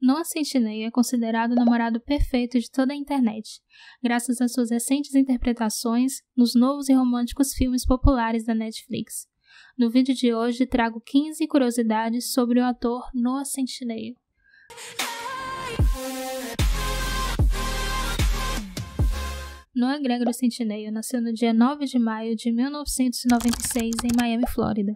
Noah Centineo é considerado o namorado perfeito de toda a internet, graças às suas recentes interpretações nos novos e românticos filmes populares da Netflix. No vídeo de hoje, trago 15 curiosidades sobre o ator Noah Centineo. Noah Gregory Centineo nasceu no dia 9 de maio de 1996 em Miami, Flórida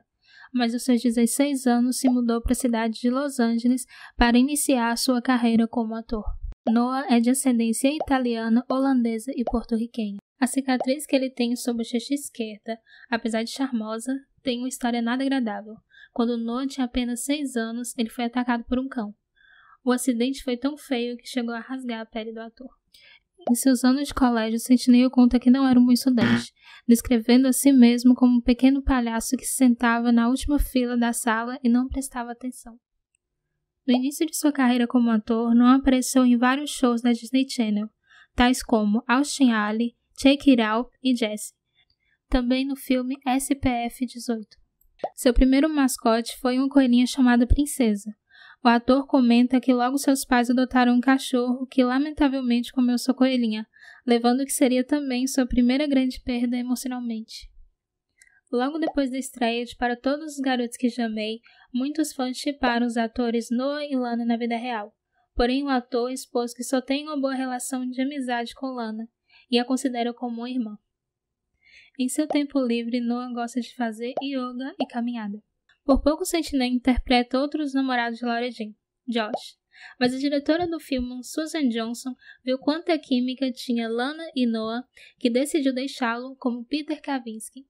mas aos seus 16 anos se mudou para a cidade de Los Angeles para iniciar sua carreira como ator. Noah é de ascendência italiana, holandesa e porto-riquenha. A cicatriz que ele tem sobre a checha esquerda, apesar de charmosa, tem uma história nada agradável. Quando Noah tinha apenas 6 anos, ele foi atacado por um cão. O acidente foi tão feio que chegou a rasgar a pele do ator. Em seus anos de colégio, Sentinel conta que não era um bom estudante, descrevendo a si mesmo como um pequeno palhaço que se sentava na última fila da sala e não prestava atenção. No início de sua carreira como ator, não apareceu em vários shows da Disney Channel, tais como Austin Ali, Jake It e Jesse, também no filme SPF-18. Seu primeiro mascote foi uma coelhinha chamada Princesa, o ator comenta que logo seus pais adotaram um cachorro que lamentavelmente comeu sua coelhinha, levando o que seria também sua primeira grande perda emocionalmente. Logo depois da estreia de Para Todos os Garotos que Jamei, muitos fãs chiparam os atores Noah e Lana na vida real. Porém, o ator expôs que só tem uma boa relação de amizade com Lana e a considera como uma irmã. Em seu tempo livre, Noah gosta de fazer yoga e caminhada. Por pouco, Sentinel interpreta outros namorados de Laura Jean, Josh. Mas a diretora do filme, Susan Johnson, viu quanta química tinha Lana e Noah, que decidiu deixá-lo como Peter Kavinsky.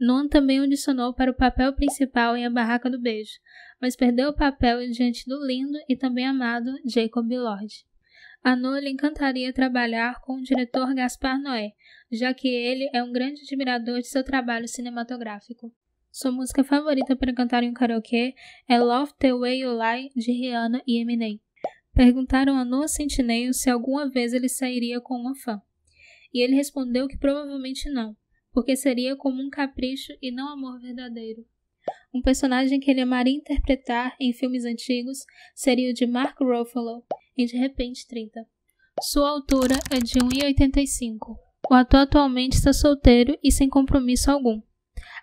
Noah também audicionou para o papel principal em A Barraca do Beijo, mas perdeu o papel diante do lindo e também amado Jacob Lord. A Noah lhe encantaria trabalhar com o diretor Gaspar Noé, já que ele é um grande admirador de seu trabalho cinematográfico. Sua música favorita para cantar em um karaokê é Love the Way You Lie, de Rihanna e Eminem. Perguntaram a Noah Centineo se alguma vez ele sairia com uma fã. E ele respondeu que provavelmente não, porque seria como um capricho e não amor verdadeiro. Um personagem que ele amaria interpretar em filmes antigos seria o de Mark Ruffalo, em De Repente 30. Sua altura é de 1,85. O ator atualmente está solteiro e sem compromisso algum.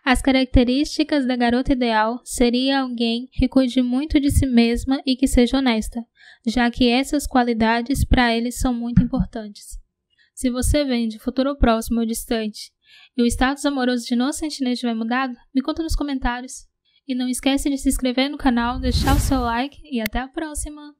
As características da garota ideal seria alguém que cuide muito de si mesma e que seja honesta, já que essas qualidades para eles são muito importantes. Se você vem de futuro próximo ou distante e o status amoroso de nosso sentinela vai mudado, me conta nos comentários. E não esquece de se inscrever no canal, deixar o seu like e até a próxima!